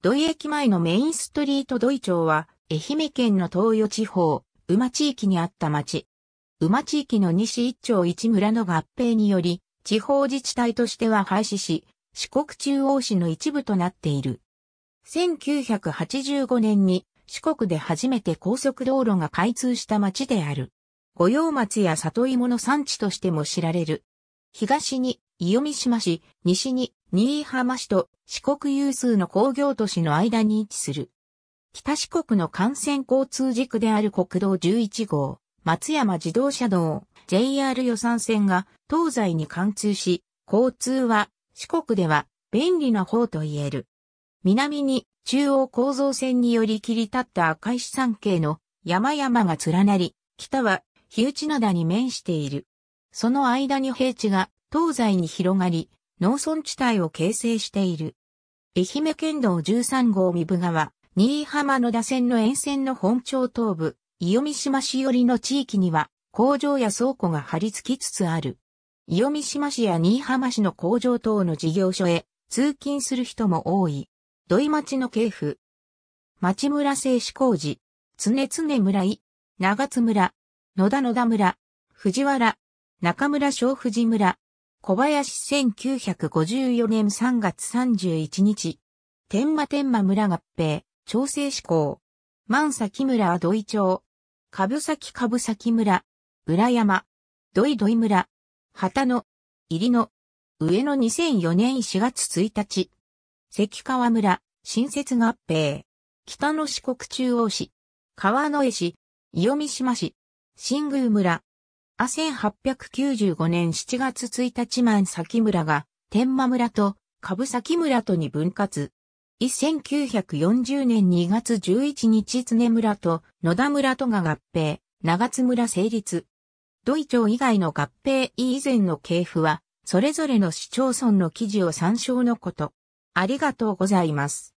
土井駅前のメインストリート土井町は、愛媛県の東予地方、馬地域にあった町。馬地域の西一町一村の合併により、地方自治体としては廃止し、四国中央市の一部となっている。1985年に四国で初めて高速道路が開通した町である。五葉松や里芋の産地としても知られる東に伊予三島市、西に新居浜市と四国有数の工業都市の間に位置する。北四国の幹線交通軸である国道11号、松山自動車道、JR 予算線が東西に貫通し、交通は四国では便利な方と言える。南に中央構造線により切り立った赤石山系の山々が連なり、北は日内灘に面している。その間に平地が東西に広がり、農村地帯を形成している。愛媛県道13号三部川、新居浜野田線の沿線の本町東部、伊予見島市寄りの地域には、工場や倉庫が張り付きつつある。伊予見島市や新居浜市の工場等の事業所へ通勤する人も多い。土井町の系譜。町村製紙工事。常々村井。長津村。野田野田村。藤原。中村小藤村。小林1954年3月31日。天馬天馬村合併、調整志向。万崎村土井町。株崎株崎村。裏山。土井土井村。旗野。入りの。上野2004年4月1日。関川村。新設合併。北の四国中央市。川之江市。伊予三島市。新宮村。あ1895年7月1日満崎村が天満村と株崎村とに分割。1940年2月11日常村と野田村とが合併、長津村成立。土井町以外の合併以前の系譜は、それぞれの市町村の記事を参照のこと。ありがとうございます。